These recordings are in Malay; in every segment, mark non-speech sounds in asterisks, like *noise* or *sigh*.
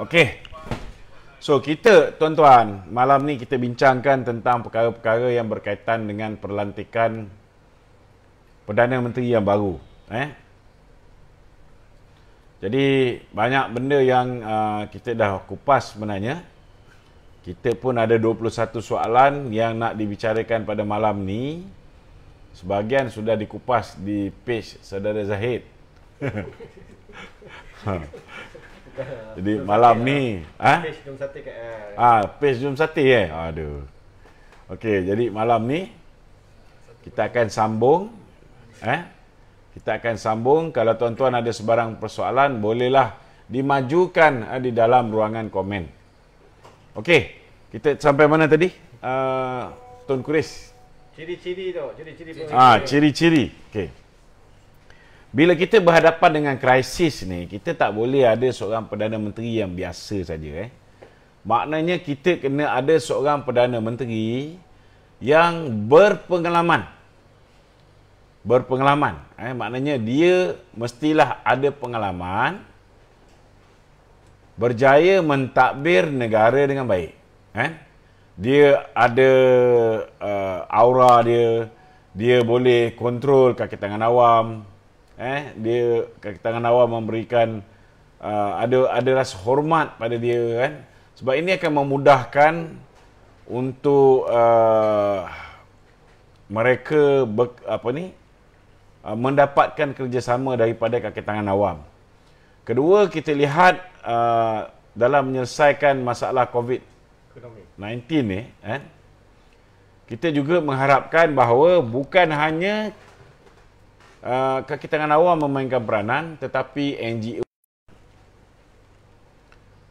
Okey. So kita tuan-tuan, malam ni kita bincangkan tentang perkara-perkara yang berkaitan dengan perlantikan Perdana Menteri yang baru, eh. Jadi banyak benda yang uh, kita dah kupas sebenarnya. Kita pun ada 21 soalan yang nak dibicarakan pada malam ni. Sebahagian sudah dikupas di page saudara Zahid. *laughs* Ha. *laughs* Jadi jom malam ni ah ha? page jom sate kat eh. ah ha, page jom sate eh. Aduh. Okey, jadi malam ni kita akan sambung eh kita akan sambung kalau tuan-tuan ada sebarang persoalan bolehlah dimajukan eh, di dalam ruangan komen. Okey, kita sampai mana tadi? Uh, ah, Tun Kuris. Ciri-ciri tu, ciri-ciri. Ah, ciri-ciri. Okey. Bila kita berhadapan dengan krisis ni, kita tak boleh ada seorang Perdana Menteri yang biasa saja. Eh? Maknanya kita kena ada seorang Perdana Menteri yang berpengalaman. Berpengalaman. Eh? Maknanya dia mestilah ada pengalaman berjaya mentadbir negara dengan baik. Eh? Dia ada uh, aura dia, dia boleh kontrol kaki tangan awam, eh dia kaki tangan awam memberikan uh, ada ada rasa hormat pada dia kan sebab ini akan memudahkan untuk uh, mereka ber, apa ni uh, mendapatkan kerjasama daripada kaki tangan awam kedua kita lihat uh, dalam menyelesaikan masalah covid 19 ni eh kita juga mengharapkan bahawa bukan hanya uh, kaki tangan awam memainkan peranan tetapi NGO uh,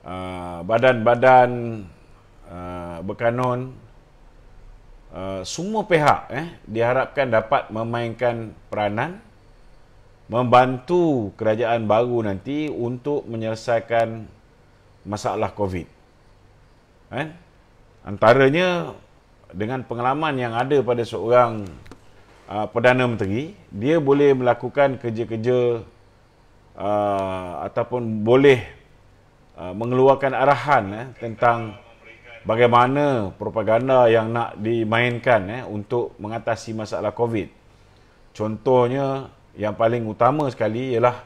ah, badan-badan uh, ah, berkanun uh, semua pihak eh diharapkan dapat memainkan peranan membantu kerajaan baru nanti untuk menyelesaikan masalah COVID. Eh? Antaranya dengan pengalaman yang ada pada seorang uh, Perdana Menteri, dia boleh melakukan kerja-kerja uh, ataupun boleh uh, mengeluarkan arahan eh, tentang bagaimana propaganda yang nak dimainkan eh, untuk mengatasi masalah COVID. Contohnya, yang paling utama sekali ialah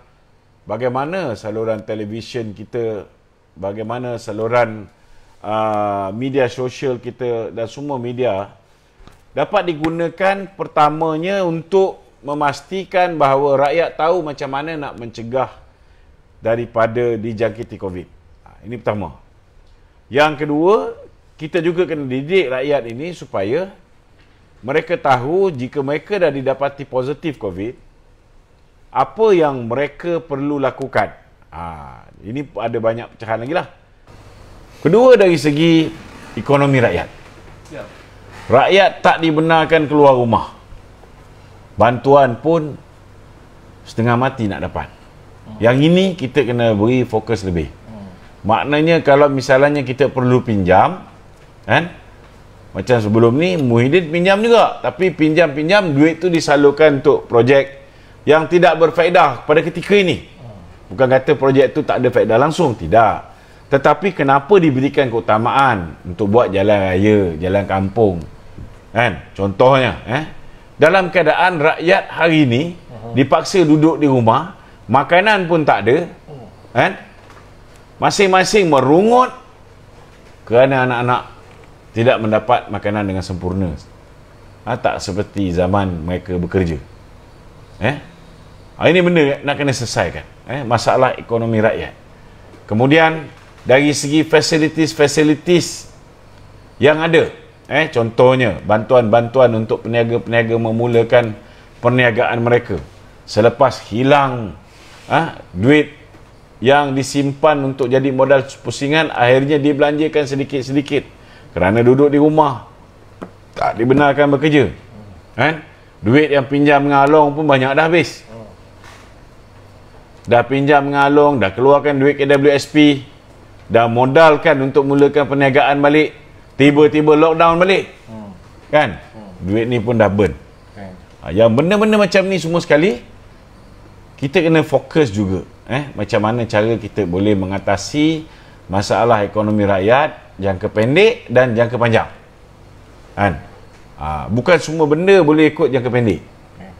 bagaimana saluran televisyen kita, bagaimana saluran uh, media sosial kita dan semua media dapat digunakan pertamanya untuk memastikan bahawa rakyat tahu macam mana nak mencegah daripada dijangkiti COVID. Ha, ini pertama. Yang kedua, kita juga kena didik rakyat ini supaya mereka tahu jika mereka dah didapati positif COVID, apa yang mereka perlu lakukan. Ha, ini ada banyak pecahan lagi lah. Kedua dari segi ekonomi rakyat. Ya. Rakyat tak dibenarkan keluar rumah. Bantuan pun setengah mati nak dapat. Yang ini kita kena beri fokus lebih. Maknanya kalau misalnya kita perlu pinjam, kan? Macam sebelum ni Muhyiddin pinjam juga, tapi pinjam-pinjam duit tu disalurkan untuk projek yang tidak berfaedah pada ketika ini. Bukan kata projek tu tak ada faedah langsung, tidak. Tetapi kenapa diberikan keutamaan untuk buat jalan raya, jalan kampung, Kan? Contohnya, eh, dalam keadaan rakyat hari ini mhm. dipaksa duduk di rumah, makanan pun tak ada. Mhm. Kan? Masing-masing merungut kerana anak-anak tidak mendapat makanan dengan sempurna. Ha, tak seperti zaman mereka bekerja. Eh? Ha, ini benda nak kena selesaikan. Eh? Masalah ekonomi rakyat. Kemudian, dari segi facilities-facilities yang ada, Eh, contohnya bantuan-bantuan untuk peniaga-peniaga memulakan perniagaan mereka selepas hilang ah duit yang disimpan untuk jadi modal pusingan akhirnya dibelanjakan sedikit-sedikit kerana duduk di rumah tak dibenarkan bekerja kan duit yang pinjam dengan pun banyak dah habis dah pinjam dengan dah keluarkan duit KWSP dah modalkan untuk mulakan perniagaan balik Tiba-tiba lockdown balik. Hmm. Kan? Hmm. Duit ni pun dah burn. Okay. Ha, yang benda-benda macam ni semua sekali, kita kena fokus juga. Eh? Macam mana cara kita boleh mengatasi masalah ekonomi rakyat jangka pendek dan jangka panjang. Kan? Ha, bukan semua benda boleh ikut jangka pendek. Okay.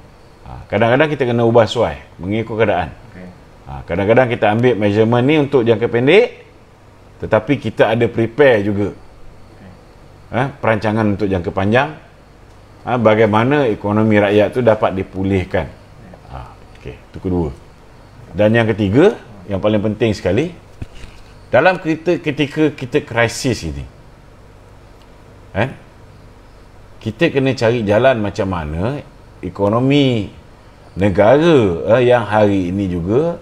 Ha, kadang-kadang kita kena ubah suai mengikut keadaan. Okay. Ha, kadang-kadang kita ambil measurement ni untuk jangka pendek tetapi kita ada prepare juga eh, perancangan untuk jangka panjang eh, bagaimana ekonomi rakyat itu dapat dipulihkan ah, okay, itu kedua dan yang ketiga yang paling penting sekali dalam kita, ketika kita krisis ini eh, kita kena cari jalan macam mana ekonomi negara eh, yang hari ini juga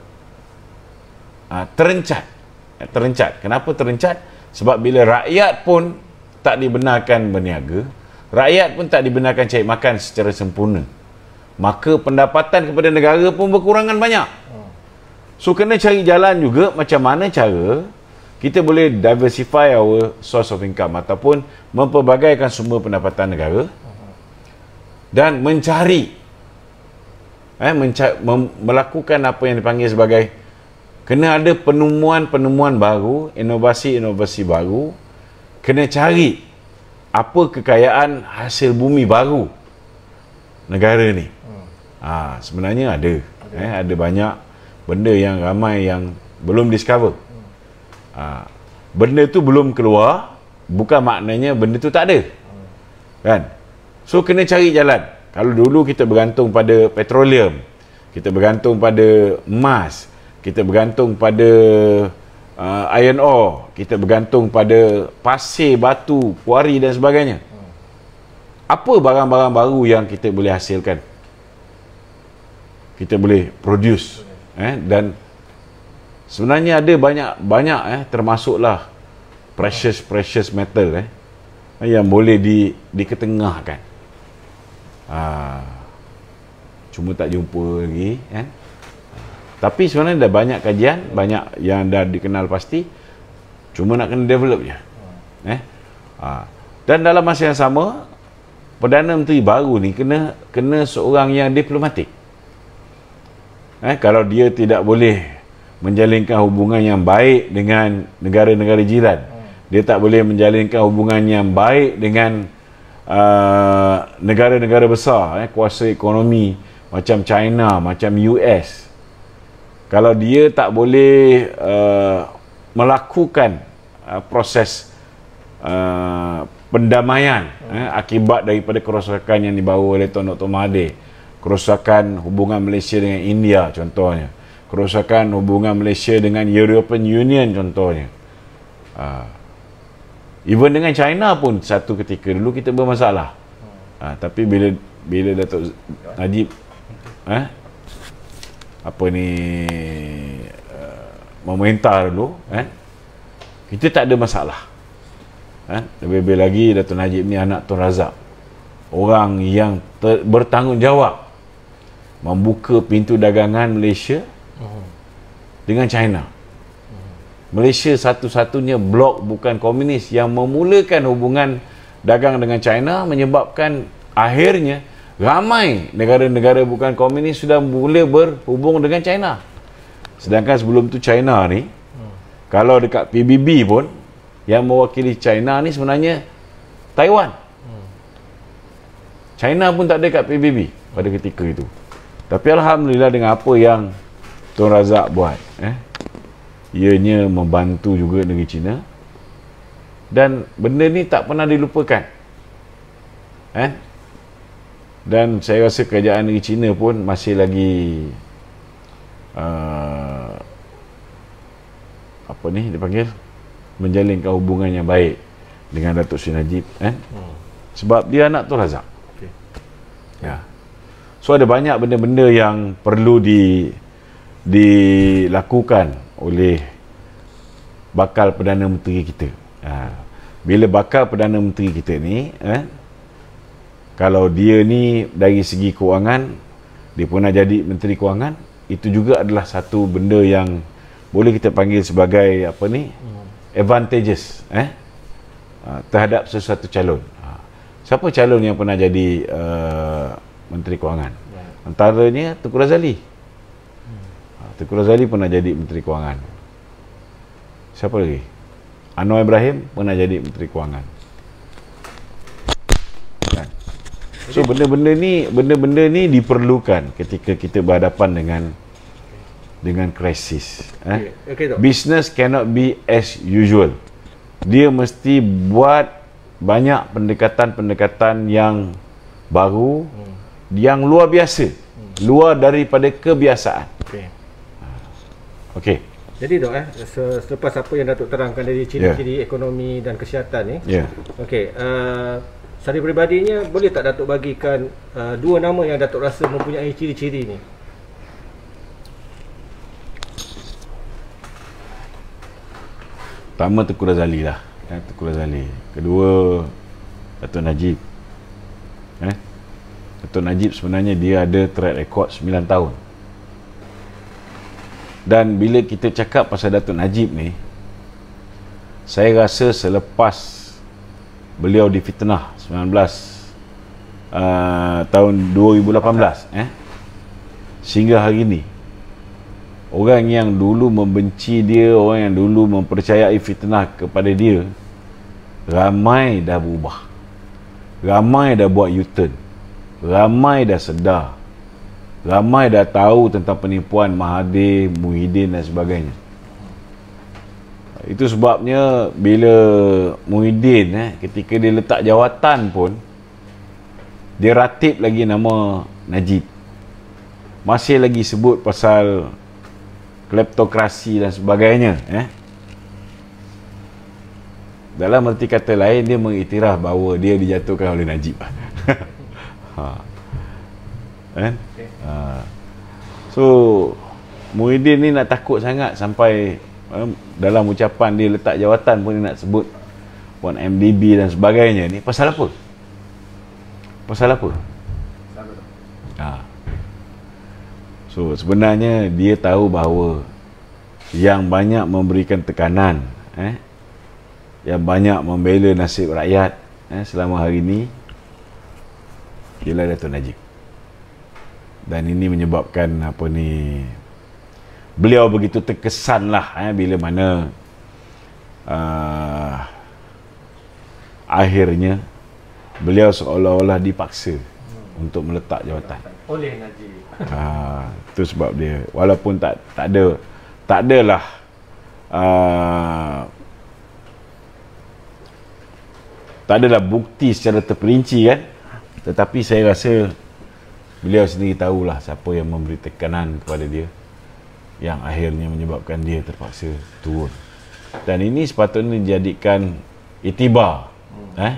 eh, terencat terencat kenapa terencat sebab bila rakyat pun tak dibenarkan berniaga, rakyat pun tak dibenarkan cari makan secara sempurna. Maka pendapatan kepada negara pun berkurangan banyak. So kena cari jalan juga macam mana cara kita boleh diversify our source of income ataupun memperbagaikan semua pendapatan negara dan mencari eh mencari, melakukan apa yang dipanggil sebagai kena ada penemuan-penemuan baru, inovasi-inovasi baru kena cari apa kekayaan hasil bumi baru negara ni. Hmm. Ha, sebenarnya ada. ada. Eh, ada banyak benda yang ramai yang belum discover. Hmm. Ha, benda tu belum keluar, bukan maknanya benda tu tak ada. Hmm. Kan? So, kena cari jalan. Kalau dulu kita bergantung pada petroleum, kita bergantung pada emas, kita bergantung pada uh, iron ore kita bergantung pada pasir batu kuari dan sebagainya apa barang-barang baru yang kita boleh hasilkan kita boleh produce eh dan sebenarnya ada banyak banyak eh termasuklah precious precious metal eh yang boleh di diketengahkan ah cuma tak jumpa lagi kan eh? Tapi sebenarnya dah banyak kajian, banyak yang dah dikenal pasti. Cuma nak kena develop je. Eh? Ha. Dan dalam masa yang sama, Perdana Menteri baru ni kena kena seorang yang diplomatik. Eh, kalau dia tidak boleh menjalinkan hubungan yang baik dengan negara-negara jiran, dia tak boleh menjalinkan hubungan yang baik dengan uh, negara-negara besar, eh, kuasa ekonomi macam China, macam US, kalau dia tak boleh uh, melakukan uh, proses uh, pendamaian hmm. eh, akibat daripada kerosakan yang dibawa oleh Tuan Dr. Mahathir kerosakan hubungan Malaysia dengan India contohnya kerosakan hubungan Malaysia dengan European Union contohnya uh, even dengan China pun satu ketika dulu kita bermasalah uh, tapi bila bila Datuk Najib eh, apa ni uh, memerintah dulu eh kita tak ada masalah eh lebih-lebih lagi Datuk Najib ni anak Tun Razak orang yang bertanggungjawab membuka pintu dagangan Malaysia hmm. dengan China Malaysia satu-satunya blok bukan komunis yang memulakan hubungan dagang dengan China menyebabkan akhirnya ramai negara-negara bukan komunis sudah mula berhubung dengan China. Sedangkan sebelum tu China ni kalau dekat PBB pun yang mewakili China ni sebenarnya Taiwan. China pun tak ada dekat PBB pada ketika itu. Tapi alhamdulillah dengan apa yang Tun Razak buat eh ianya membantu juga negeri China dan benda ni tak pernah dilupakan. Eh dan saya rasa kerajaan negeri Cina pun masih lagi uh, apa ni dipanggil menjalin hubungan yang baik dengan Datuk Sri Najib eh? hmm. sebab dia anak tu Razak okay. ya. so ada banyak benda-benda yang perlu di dilakukan oleh bakal Perdana Menteri kita ha. bila bakal Perdana Menteri kita ni eh, kalau dia ni dari segi kewangan dia pernah jadi menteri kewangan itu juga adalah satu benda yang boleh kita panggil sebagai apa ni advantages eh ah, terhadap sesuatu calon ah, siapa calon yang pernah jadi uh, menteri kewangan ya. antaranya Tengku Razali ah, Tengku Razali pernah jadi menteri kewangan siapa lagi Anwar Ibrahim pernah jadi menteri kewangan So yeah. benda-benda ni benda-benda ni diperlukan ketika kita berhadapan dengan dengan krisis. Eh? Okay. Business cannot be as usual. Dia mesti buat banyak pendekatan-pendekatan yang baru hmm. yang luar biasa. Hmm. Luar daripada kebiasaan. Okey. Ah. Okey. Jadi dok eh selepas apa yang Datuk terangkan dari ciri-ciri yeah. ekonomi dan kesihatan ni. Ya. Yeah. Okey, uh, Secara peribadinya boleh tak Datuk bagikan uh, dua nama yang Datuk rasa mempunyai ciri-ciri ni? Pertama Tengku Razali lah. Eh, Tengku Razali. Kedua Datuk Najib. Eh? Datuk Najib sebenarnya dia ada track record 9 tahun. Dan bila kita cakap pasal Datuk Najib ni, saya rasa selepas beliau difitnah 19 uh, tahun 2018 eh sehingga hari ini orang yang dulu membenci dia orang yang dulu mempercayai fitnah kepada dia ramai dah berubah ramai dah buat u-turn ramai dah sedar ramai dah tahu tentang penipuan Mahathir, Muhyiddin dan sebagainya itu sebabnya bila Muhyiddin eh, ketika dia letak jawatan pun dia ratip lagi nama Najib masih lagi sebut pasal kleptokrasi dan sebagainya eh. dalam erti kata lain dia mengiktiraf bahawa dia dijatuhkan oleh Najib *laughs* ha. Eh? Ha. so Muhyiddin ni nak takut sangat sampai eh, dalam ucapan dia letak jawatan pun dia nak sebut pun MDB dan sebagainya ni pasal apa? Pasal apa? Ha. So sebenarnya dia tahu bahawa yang banyak memberikan tekanan eh yang banyak membela nasib rakyat eh selama hari ini ialah Datuk Najib. Dan ini menyebabkan apa ni beliau begitu terkesan lah eh, bila mana uh, akhirnya beliau seolah-olah dipaksa untuk meletak jawatan. Oleh Najib. Uh, itu sebab dia walaupun tak tak ada tak adalah uh, tak adalah bukti secara terperinci kan tetapi saya rasa beliau sendiri tahulah siapa yang memberi tekanan kepada dia yang akhirnya menyebabkan dia terpaksa turun. Dan ini sepatutnya dijadikan itibar. Hmm. Eh?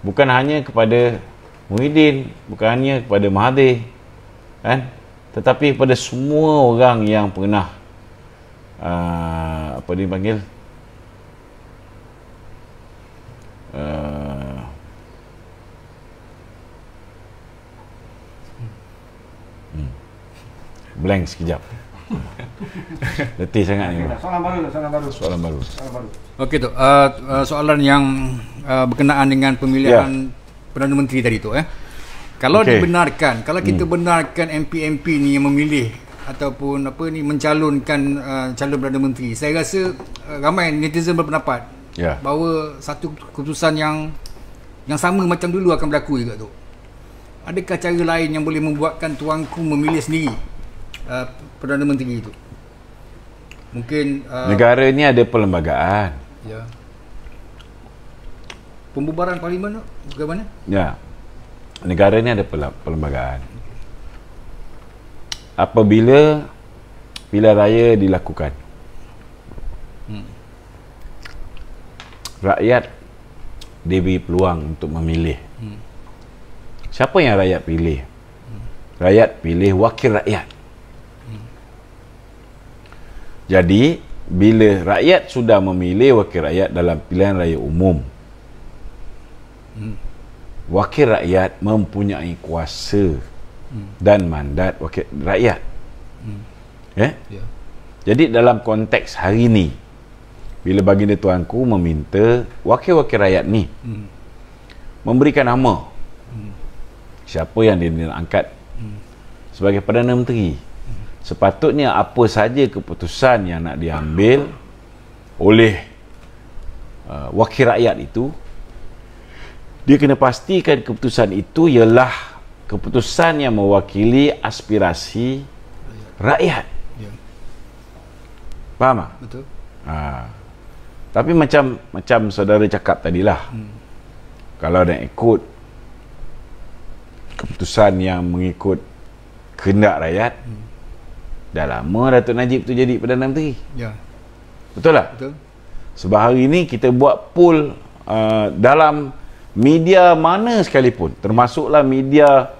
Bukan hanya kepada Muhyiddin, bukan hanya kepada Mahathir. Eh? Tetapi kepada semua orang yang pernah uh, apa dipanggil uh, ah, hmm. blank sekejap. *laughs* Letih sangat ni. Okay, soalan baru, soalan baru. Soalan baru. Okey tu, uh, uh soalan yang uh, berkenaan dengan pemilihan yeah. Perdana Menteri tadi tu eh. Kalau okay. dibenarkan, kalau kita hmm. benarkan MPMP ni yang memilih ataupun apa ni mencalonkan uh, calon Perdana Menteri. Saya rasa uh, ramai netizen berpendapat yeah. bahawa satu keputusan yang yang sama macam dulu akan berlaku juga tu. Adakah cara lain yang boleh membuatkan tuanku memilih sendiri? Uh, Perdana Menteri itu? Mungkin uh, negara ini ada perlembagaan. Ya. Pembubaran parlimen bagaimana? Ya. Negara ini ada perlembagaan. Apabila pilihan raya dilakukan. Hmm. Rakyat diberi peluang untuk memilih. Hmm. Siapa yang rakyat pilih? Hmm. Rakyat pilih wakil rakyat. Jadi bila rakyat sudah memilih wakil rakyat dalam pilihan raya umum wakil rakyat mempunyai kuasa dan mandat wakil rakyat ya yeah? yeah. jadi dalam konteks hari ini bila baginda tuanku meminta wakil-wakil rakyat ni mm. memberikan nama mm. siapa yang dia nak angkat mm. sebagai perdana menteri sepatutnya apa saja keputusan yang nak diambil oleh uh, wakil rakyat itu dia kena pastikan keputusan itu ialah keputusan yang mewakili aspirasi rakyat ya. faham tak? betul ha. tapi macam macam saudara cakap tadilah hmm. kalau nak ikut keputusan yang mengikut kehendak rakyat hmm Dah lama Datuk Najib tu jadi Perdana Menteri. Ya. Betul tak? Betul. Sebab hari ni kita buat poll uh, dalam media mana sekalipun, termasuklah media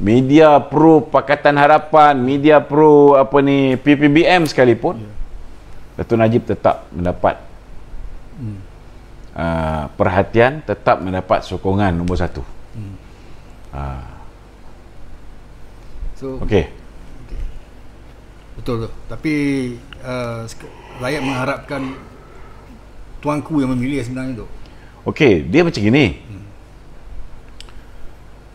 media pro Pakatan Harapan, media pro apa ni PPBM sekalipun. Ya. Datuk Najib tetap mendapat hmm. uh, perhatian, tetap mendapat sokongan nombor satu. Hmm. Uh. So, okay. Betul tu. Tapi uh, rakyat mengharapkan tuanku yang memilih sebenarnya tu. Okey, dia macam gini.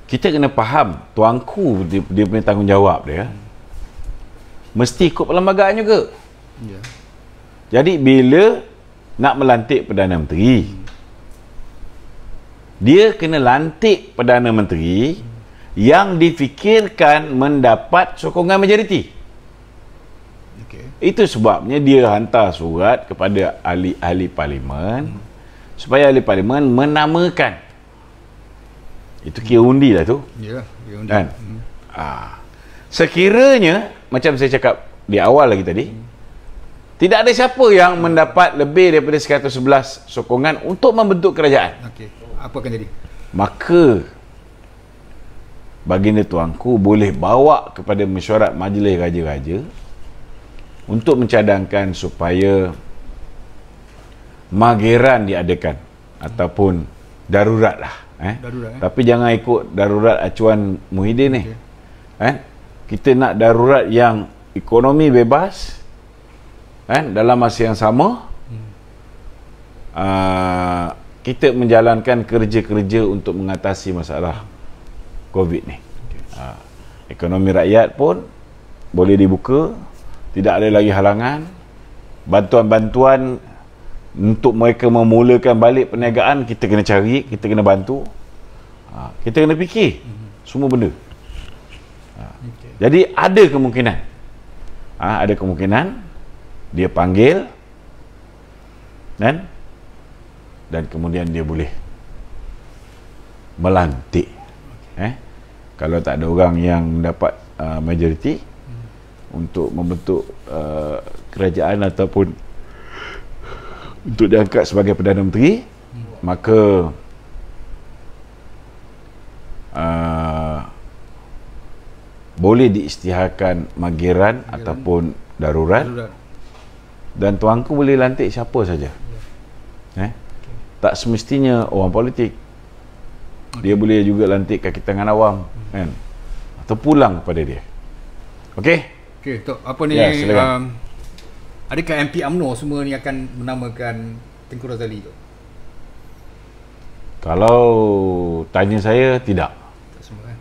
Kita kena faham tuanku dia, dia punya tanggungjawab dia. Ya. Mesti ikut perlembagaan juga. Ya. Jadi bila nak melantik Perdana Menteri, dia kena lantik Perdana Menteri yang difikirkan mendapat sokongan majoriti. Itu sebabnya dia hantar surat kepada ahli-ahli parlimen hmm. supaya ahli parlimen menamakan. Itu kira undi lah tu. Ya, kira undi. Kan? Hmm. Ah. Sekiranya, macam saya cakap di awal lagi tadi, tidak ada siapa yang mendapat lebih daripada 111 sokongan untuk membentuk kerajaan. Okey. Apa akan jadi? Maka baginda tuanku boleh bawa kepada mesyuarat majlis raja-raja untuk mencadangkan supaya mageran diadakan ataupun darurat lah eh? Darurat, eh? tapi jangan ikut darurat acuan Muhyiddin ni okay. eh? kita nak darurat yang ekonomi bebas eh? dalam masa yang sama hmm. uh, kita menjalankan kerja-kerja untuk mengatasi masalah COVID ni okay. uh, ah, ekonomi rakyat pun boleh dibuka tidak ada lagi halangan bantuan-bantuan untuk mereka memulakan balik perniagaan kita kena cari kita kena bantu ha, kita kena fikir hmm. semua benda ha, okay. jadi ada kemungkinan ha, ada kemungkinan dia panggil dan dan kemudian dia boleh melantik okay. eh kalau tak ada orang yang dapat uh, majoriti untuk membentuk uh, kerajaan ataupun untuk diangkat sebagai Perdana Menteri maka uh, boleh diisytiharkan magiran ataupun darurat, dan tuanku boleh lantik siapa saja ya. eh? tak semestinya orang politik okay. dia boleh juga lantik kaki tangan awam hmm. kan? atau pulang kepada dia Okey. Okey, Tok. Apa ni? Ya, um, adakah MP Amno semua ni akan menamakan Tengku Razali tu? Kalau tanya saya, tidak. Tak semua kan?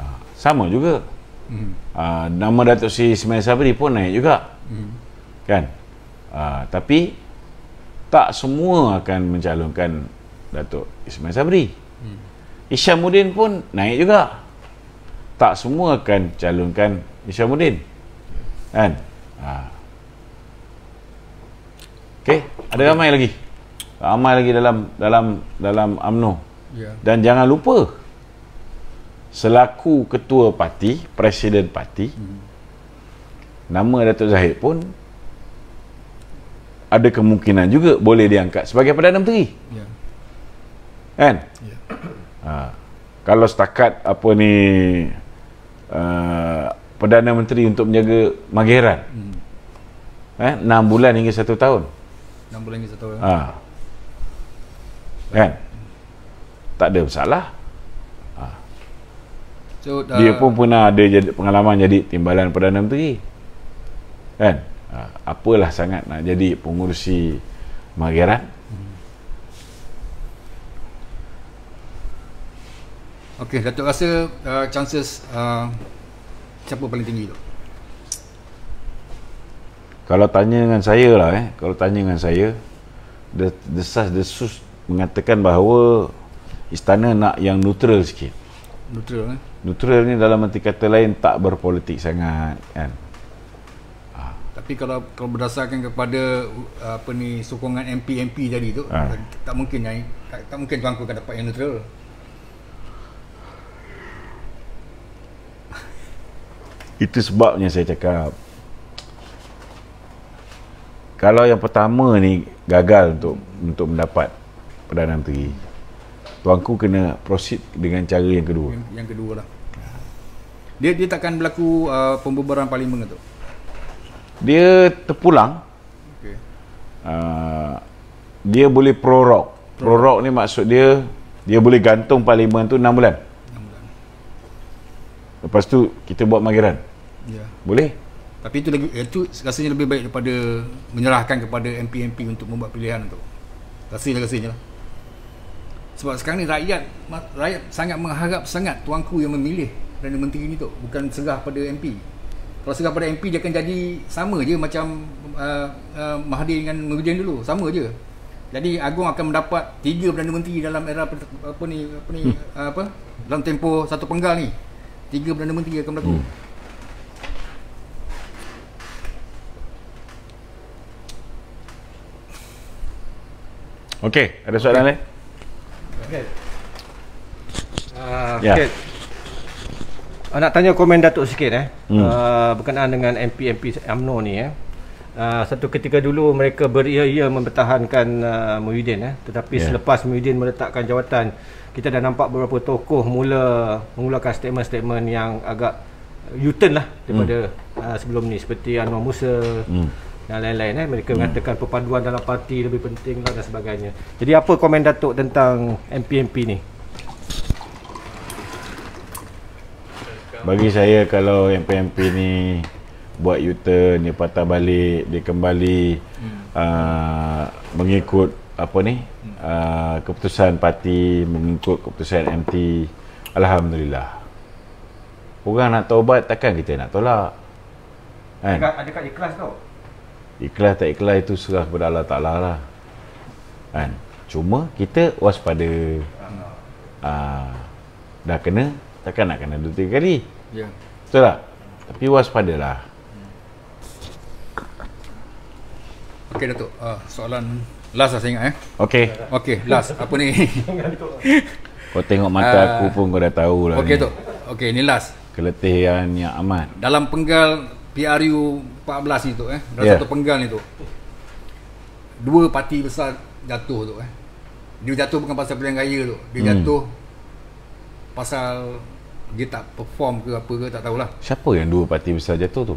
Ha, sama juga. Hmm. Ha, nama Datuk Seri Ismail Sabri pun naik juga. Hmm. Kan? Ha, tapi, tak semua akan mencalonkan Datuk Ismail Sabri. Hmm. Isyamuddin pun naik juga. Tak semua akan calonkan Isyamuddin. Hmm. Kan? Ha. Okay, ada okay. ramai lagi. Ramai lagi dalam dalam dalam AMNO, Yeah. Dan jangan lupa selaku ketua parti, presiden parti, hmm. nama Datuk Zahid pun ada kemungkinan juga boleh diangkat sebagai Perdana Menteri. Yeah. Kan? Yeah. Ha. Kalau setakat apa ni uh, Perdana Menteri untuk menjaga Mageran. Hmm. Eh, 6 bulan hingga 1 tahun. 6 bulan hingga 1 tahun. Ha. Ah. Baik. Kan? Tak ada masalah. Ha. So, dah... Dia pun pernah ada jadi pengalaman jadi timbalan Perdana Menteri. Kan? Ha. Apalah sangat nak jadi pengurusi Mageran. Hmm. Okey, Datuk rasa uh, chances uh, siapa paling tinggi tu? Kalau tanya dengan saya lah eh, kalau tanya dengan saya, the, the sus, the sus mengatakan bahawa istana nak yang neutral sikit. Neutral eh? Neutral ni dalam arti kata lain tak berpolitik sangat kan. Ah. Tapi kalau kalau berdasarkan kepada apa ni sokongan MP MP tadi tu ha. tak, tak mungkin ya, tak, tak mungkin tuanku akan dapat yang neutral. Itu sebabnya saya cakap Kalau yang pertama ni Gagal untuk untuk mendapat Perdana Menteri Tuanku kena proceed dengan cara yang kedua Yang, yang kedua lah dia, dia takkan berlaku uh, pembubaran parlimen tu? Dia terpulang okay. uh, Dia boleh prorok Prorok ni maksud dia Dia boleh gantung parlimen tu 6 bulan Lepas tu kita buat makiran. Yeah. Boleh. Tapi itu lagi itu rasanya lebih baik daripada menyerahkan kepada MP-MP untuk membuat pilihan tu. Rasanya rasanya lah. Sebab sekarang ni rakyat rakyat sangat mengharap sangat tuanku yang memilih Perdana Menteri ni tu bukan serah pada MP. Kalau serah pada MP dia akan jadi sama je macam uh, uh, Mahathir dengan Nurudin dulu sama je. Jadi Agong akan mendapat tiga Perdana Menteri dalam era apa, apa ni apa ni hmm. Uh, apa dalam tempoh satu penggal ni. Tiga Perdana Menteri akan berlaku. Hmm. Okey, ada soalan okay. lain? Okey. uh, yeah. okay. uh, ah, ya. ah, nak tanya komen Datuk sikit eh. Hmm. Uh, berkenaan dengan MP MP AMNO ni eh. Uh, satu ketika dulu mereka beria-ia mempertahankan uh, Muhyiddin eh. Tetapi yeah. selepas Muhyiddin meletakkan jawatan Kita dah nampak beberapa tokoh mula mengeluarkan statement-statement yang agak U-turn lah daripada mm. uh, sebelum ni Seperti Anwar Musa, hmm dan lain-lain eh mereka hmm. mengatakan perpaduan dalam parti lebih penting lah dan sebagainya. Jadi apa komen Datuk tentang MPMP ni? Bagi saya kalau MPMP ni buat U-turn, dia patah balik, dia kembali hmm. aa, ah, mengikut apa ni? Hmm. Aa, ah, keputusan parti mengikut keputusan MT. Alhamdulillah. Orang nak taubat takkan kita nak tolak. Kan? Adakah, adakah ikhlas tau? ikhlas tak ikhlas itu serah kepada Allah Ta'ala lah kan cuma kita waspada aa, ah, dah kena takkan nak kena dua tiga kali ya. betul tak tapi waspadalah Okay Datuk, uh, soalan last lah saya ingat eh. Okey. Okey, last. Apa ni? *laughs* kau tengok mata uh, aku pun kau dah tahu lah. Okay Datuk. okay ni last. Keletihan yang amat. Dalam penggal PRU 14 itu eh dalam yeah. satu penggal itu dua parti besar jatuh tu eh dia jatuh bukan pasal pilihan raya tu dia hmm. jatuh pasal dia tak perform ke apa ke tak tahulah siapa yang dua parti besar jatuh tu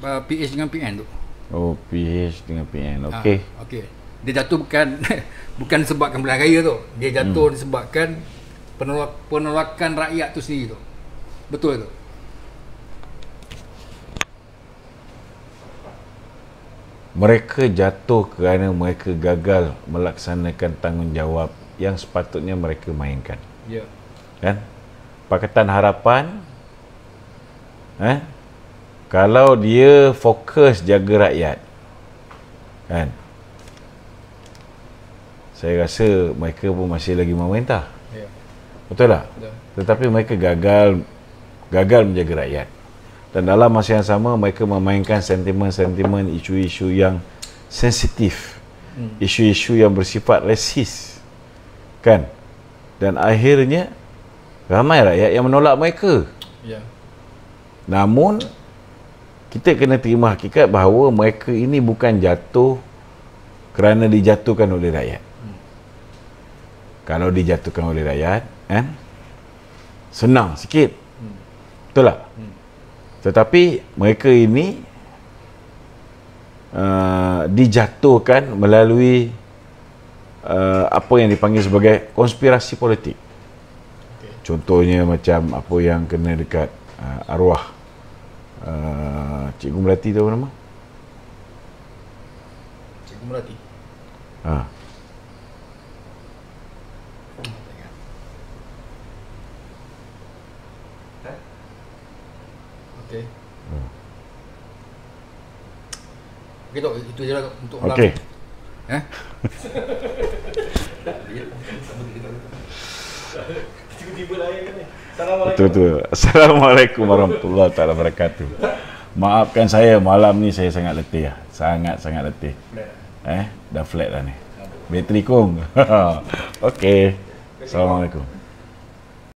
PH uh, dengan PN tu oh PH dengan PN ah, okey ha, okey dia jatuh bukan *laughs* bukan sebabkan pilihan raya tu dia jatuh hmm. disebabkan penolakan rakyat tu sendiri tu betul tu mereka jatuh kerana mereka gagal melaksanakan tanggungjawab yang sepatutnya mereka mainkan. Ya. Kan? Pakatan Harapan eh kalau dia fokus jaga rakyat kan saya rasa mereka pun masih lagi memerintah ya. betul tak? Ya. tetapi mereka gagal gagal menjaga rakyat dan dalam masa yang sama mereka memainkan sentimen-sentimen isu-isu yang sensitif hmm. isu-isu yang bersifat resis kan dan akhirnya ramai rakyat yang menolak mereka ya. namun kita kena terima hakikat bahawa mereka ini bukan jatuh kerana dijatuhkan oleh rakyat hmm. kalau dijatuhkan oleh rakyat eh? senang sikit hmm. betul tak hmm. Tetapi mereka ini uh, dijatuhkan melalui uh, apa yang dipanggil sebagai konspirasi politik. Contohnya macam apa yang kena dekat uh, arwah uh, Cikgu Melati tu apa nama? Cikgu Melati? Haa. Okey tok, itu je lah untuk malam. Okey. Eh? *laughs* Tiba-tiba lain kan ni. Assalamualaikum. Betul Assalamualaikum warahmatullahi taala wabarakatuh. Maafkan saya malam ni saya sangat letih lah. Sangat-sangat letih. Eh, dah flat dah ni. Bateri kong. *laughs* Okey. Assalamualaikum.